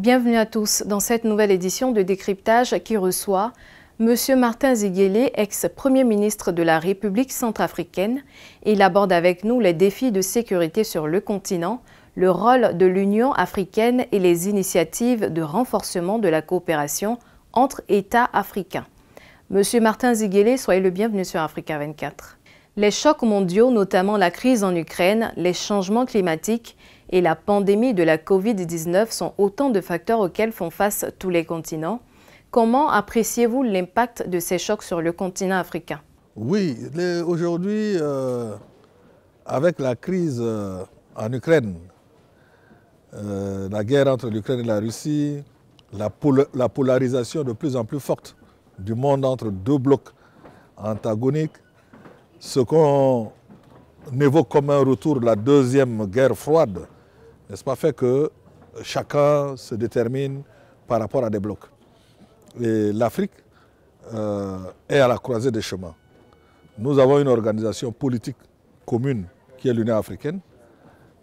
Bienvenue à tous dans cette nouvelle édition de Décryptage qui reçoit M. Martin Ziguele, ex-premier ministre de la République centrafricaine. Il aborde avec nous les défis de sécurité sur le continent, le rôle de l'Union africaine et les initiatives de renforcement de la coopération entre États africains. M. Martin Ziguélé, soyez le bienvenu sur Africa 24. Les chocs mondiaux, notamment la crise en Ukraine, les changements climatiques et la pandémie de la Covid-19 sont autant de facteurs auxquels font face tous les continents. Comment appréciez-vous l'impact de ces chocs sur le continent africain Oui, aujourd'hui, euh, avec la crise euh, en Ukraine, euh, la guerre entre l'Ukraine et la Russie, la, la polarisation de plus en plus forte du monde entre deux blocs antagoniques, ce qu'on évoque comme un retour de la deuxième guerre froide, n'est-ce pas, fait que chacun se détermine par rapport à des blocs. Et l'Afrique euh, est à la croisée des chemins. Nous avons une organisation politique commune qui est l'Union africaine.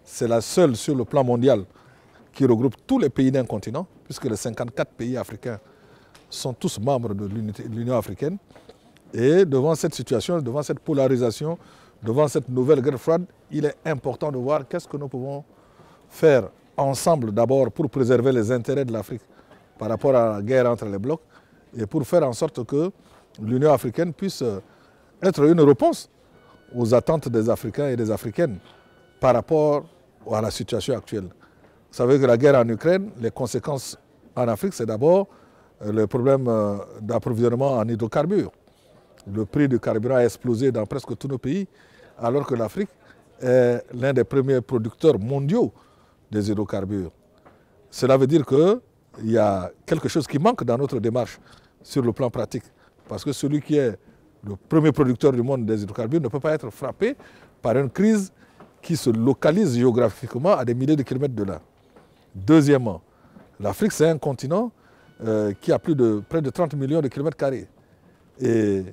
C'est la seule sur le plan mondial qui regroupe tous les pays d'un continent, puisque les 54 pays africains sont tous membres de l'Union africaine. Et devant cette situation, devant cette polarisation, devant cette nouvelle guerre froide, il est important de voir qu'est-ce que nous pouvons faire ensemble d'abord pour préserver les intérêts de l'Afrique par rapport à la guerre entre les blocs et pour faire en sorte que l'Union africaine puisse euh, être une réponse aux attentes des Africains et des Africaines par rapport à la situation actuelle. Vous savez que la guerre en Ukraine, les conséquences en Afrique, c'est d'abord euh, le problème euh, d'approvisionnement en hydrocarbures. Le prix du carburant a explosé dans presque tous nos pays, alors que l'Afrique est l'un des premiers producteurs mondiaux des hydrocarbures. Cela veut dire qu'il y a quelque chose qui manque dans notre démarche sur le plan pratique. Parce que celui qui est le premier producteur du monde des hydrocarbures ne peut pas être frappé par une crise qui se localise géographiquement à des milliers de kilomètres de là. Deuxièmement, l'Afrique, c'est un continent euh, qui a plus de près de 30 millions de kilomètres carrés. Et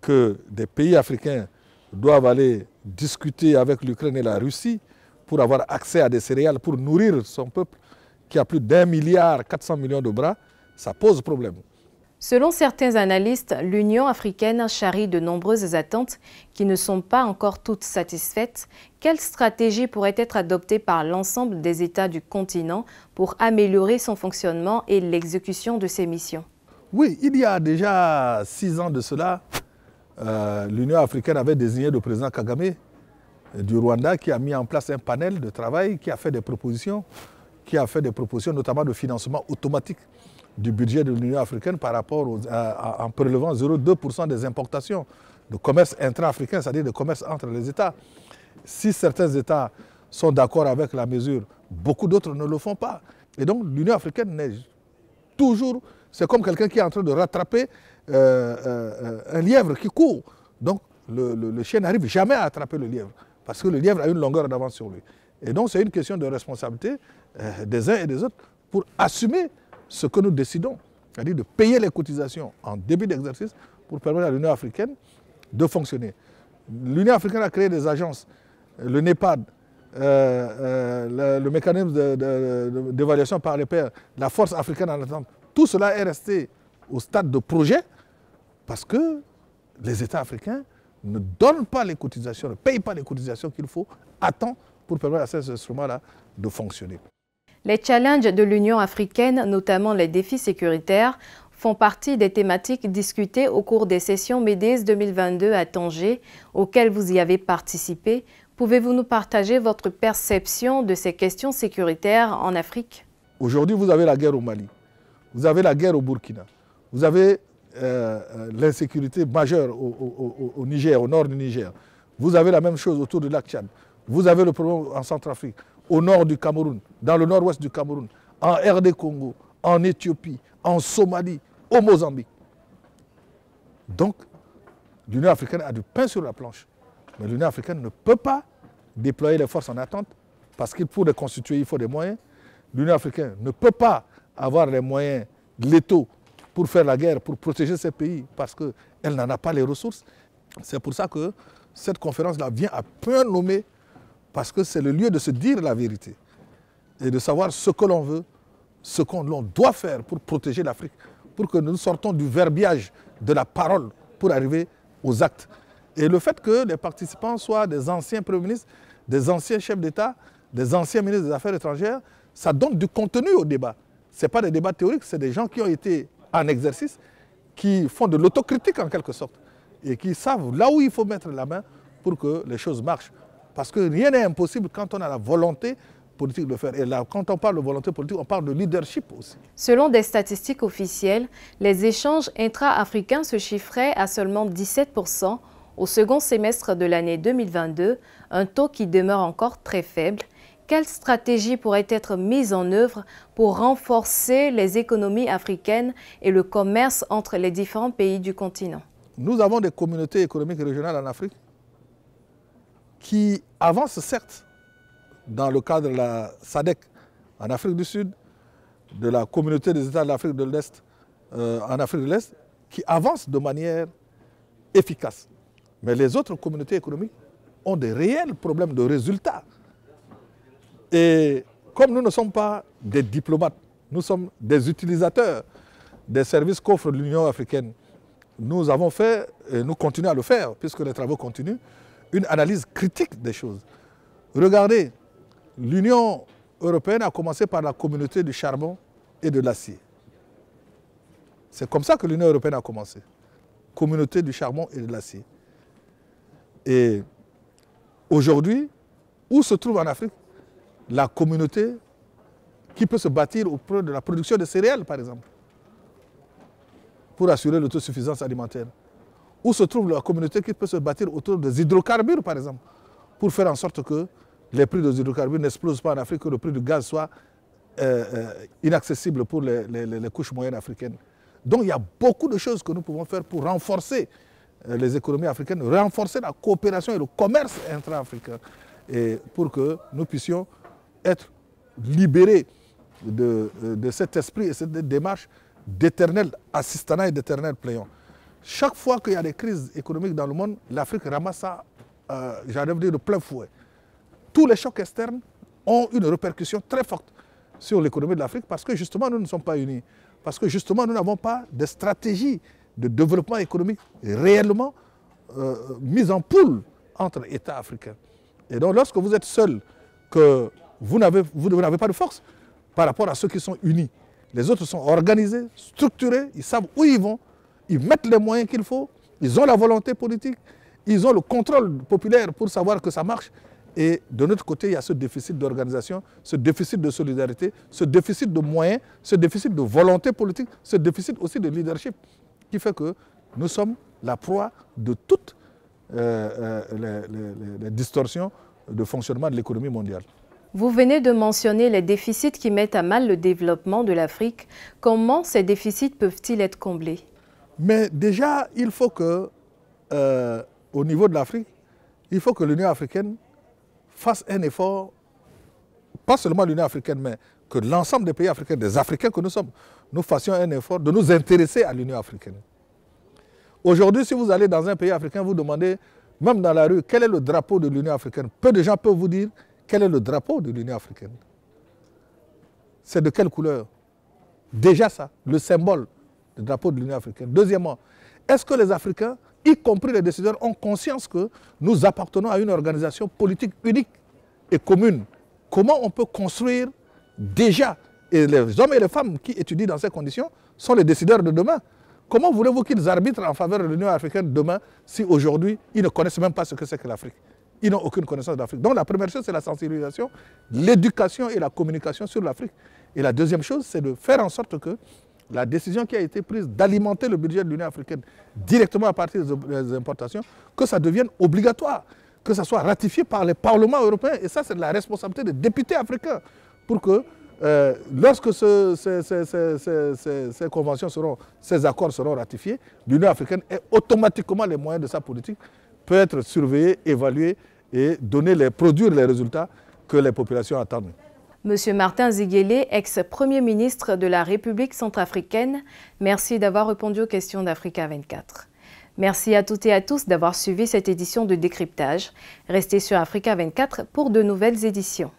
que des pays africains doivent aller discuter avec l'Ukraine et la Russie pour avoir accès à des céréales, pour nourrir son peuple qui a plus d'un milliard 400 millions de bras, ça pose problème. Selon certains analystes, l'Union africaine charrie de nombreuses attentes qui ne sont pas encore toutes satisfaites. Quelle stratégie pourrait être adoptée par l'ensemble des États du continent pour améliorer son fonctionnement et l'exécution de ses missions Oui, il y a déjà six ans de cela, euh, l'Union africaine avait désigné le président Kagame du Rwanda qui a mis en place un panel de travail qui a fait des propositions, qui a fait des propositions notamment de financement automatique du budget de l'Union africaine par rapport en prélevant 0,2% des importations de commerce intra-africain, c'est-à-dire de commerce entre les États. Si certains États sont d'accord avec la mesure, beaucoup d'autres ne le font pas. Et donc l'Union africaine n'est toujours, c'est comme quelqu'un qui est en train de rattraper euh, euh, euh, un lièvre qui court. Donc le chien n'arrive jamais à attraper le lièvre. Parce que le lièvre a une longueur d'avance sur lui. Et donc, c'est une question de responsabilité euh, des uns et des autres pour assumer ce que nous décidons, c'est-à-dire de payer les cotisations en début d'exercice pour permettre à l'Union africaine de fonctionner. L'Union africaine a créé des agences, le NEPAD, euh, euh, le, le, mécanisme d'évaluation par les pairs, la force africaine en attente. Tout cela est resté au stade de projet parce que les États africains ne donne pas les cotisations, ne paye pas les cotisations qu'il faut, attend pour permettre à ces instruments-là de fonctionner. Les challenges de l'Union africaine, notamment les défis sécuritaires, font partie des thématiques discutées au cours des sessions MEDES 2022 à Tanger, auxquelles vous y avez participé. Pouvez-vous nous partager votre perception de ces questions sécuritaires en Afrique Aujourd'hui, vous avez la guerre au Mali, vous avez la guerre au Burkina, vous avez euh, euh, l'insécurité majeure au, Niger, au nord du Niger. Vous avez la même chose autour du lac Tchad. Vous avez le problème en Centrafrique, au nord du Cameroun, dans le nord-ouest du Cameroun, en RD Congo, en Éthiopie, en Somalie, au Mozambique. Donc, l'Union africaine a du pain sur la planche. Mais l'Union africaine ne peut pas déployer les forces en attente parce qu'il pour les constituer, il faut des moyens. L'Union africaine ne peut pas avoir les moyens létaux pour faire la guerre, pour protéger ces pays, parce qu'elle n'en a pas les ressources. C'est pour ça que cette conférence-là vient à peu nommé, parce que c'est le lieu de se dire la vérité et de savoir ce que l'on veut, ce qu'on doit faire pour protéger l'Afrique, pour que nous sortons du verbiage de la parole pour arriver aux actes. Et le fait que les participants soient des anciens premiers ministres, des anciens chefs d'État, des anciens ministres des Affaires étrangères, ça donne du contenu au débat. Ce pas des débats théoriques, c'est des gens qui ont été en exercice qui font de l'autocritique en quelque sorte et qui savent là où il faut mettre la main pour que les choses marchent. Parce que rien n'est impossible quand on a la volonté politique de le faire. Et là, quand on parle de volonté politique, on parle de leadership aussi. Selon des statistiques officielles, les échanges intra-africains se chiffraient à seulement 17% au second semestre de l'année 2022, un taux qui demeure encore très faible quelles stratégies pourraient être mises en œuvre pour renforcer les économies africaines et le commerce entre les différents pays du continent Nous avons des communautés économiques régionales en Afrique qui avancent certes dans le cadre de la SADEC en Afrique du Sud, de la communauté des États de l'Afrique de l'Est euh, en Afrique de l'Est, qui avancent de manière efficace. Mais les autres communautés économiques ont des réels problèmes de résultats et comme nous ne sommes pas des diplomates, nous sommes des utilisateurs des services qu'offre l'Union africaine, nous avons fait, et nous continuons à le faire, puisque les travaux continuent, une analyse critique des choses. Regardez, l'Union européenne a commencé par la communauté du charbon et de l'acier. C'est comme ça que l'Union européenne a commencé. Communauté du charbon et de l'acier. Et aujourd'hui, où se trouve en Afrique la communauté qui peut se bâtir auprès de la production de céréales, par exemple, pour assurer l'autosuffisance alimentaire. Où se trouve la communauté qui peut se bâtir autour des hydrocarbures, par exemple, pour faire en sorte que les prix des hydrocarbures n'explosent pas en Afrique, que le prix du gaz soit euh, euh, inaccessible pour les, couches moyennes africaines. Donc il y a beaucoup de choses que nous pouvons faire pour renforcer euh, les économies africaines, renforcer la coopération et le commerce intra-africain, pour que nous puissions être libéré de, euh, de cet esprit et cette démarche d'éternel assistant et d'éternel plaignant. Chaque fois qu'il y a des crises économiques dans le monde, l'Afrique ramasse ça, euh, j'allais dire, de plein fouet. Tous les chocs externes ont une répercussion très forte sur l'économie de l'Afrique parce que justement nous ne sommes pas unis, parce que justement nous n'avons pas de stratégie de développement économique réellement euh, mise en poule entre États africains. Et donc lorsque vous êtes seul, que vous n'avez pas de force par rapport à ceux qui sont unis. Les autres sont organisés, structurés, ils savent où ils vont, ils mettent les moyens qu'il faut, ils ont la volonté politique, ils ont le contrôle populaire pour savoir que ça marche. Et de notre côté, il y a ce déficit d'organisation, ce déficit de solidarité, ce déficit de moyens, ce déficit de volonté politique, ce déficit aussi de leadership, qui fait que nous sommes la proie de toutes euh, euh, les distorsions de fonctionnement de l'économie mondiale. Vous venez de mentionner les déficits qui mettent à mal le développement de l'Afrique. Comment ces déficits peuvent-ils être comblés Mais déjà, il faut que, euh, au niveau de l'Afrique, il faut que l'Union africaine fasse un effort, pas seulement l'Union africaine, mais que l'ensemble des pays africains, des Africains que nous sommes, nous fassions un effort de nous intéresser à l'Union africaine. Aujourd'hui, si vous allez dans un pays africain, vous demandez, même dans la rue, quel est le drapeau de l'Union africaine Peu de gens peuvent vous dire quel est le drapeau de l'Union africaine C'est de quelle couleur Déjà ça, le symbole du drapeau de l'Union africaine. Deuxièmement, est-ce que les Africains, y compris les décideurs, ont conscience que nous appartenons à une organisation politique unique et commune Comment on peut construire déjà Et les hommes et les femmes qui étudient dans ces conditions sont les décideurs de demain. Comment voulez-vous qu'ils arbitrent en faveur de l'Union africaine demain si aujourd'hui ils ne connaissent même pas ce que c'est que l'Afrique ils n'ont aucune connaissance d'Afrique. Donc la première chose, c'est la sensibilisation, l'éducation et la communication sur l'Afrique. Et la deuxième chose, c'est de faire en sorte que la décision qui a été prise d'alimenter le budget de l'Union africaine directement à partir des importations, que ça devienne obligatoire, que ça soit ratifié par les parlements européens. Et ça, c'est la responsabilité des députés africains pour que euh, lorsque ces conventions seront, ces accords seront ratifiés, l'Union africaine ait automatiquement les moyens de sa politique, peut être surveillée, évaluée et donner les, produire les résultats que les populations attendent. Monsieur Martin Ziguélé, ex-premier ministre de la République centrafricaine, merci d'avoir répondu aux questions d'Africa 24. Merci à toutes et à tous d'avoir suivi cette édition de décryptage. Restez sur Africa 24 pour de nouvelles éditions.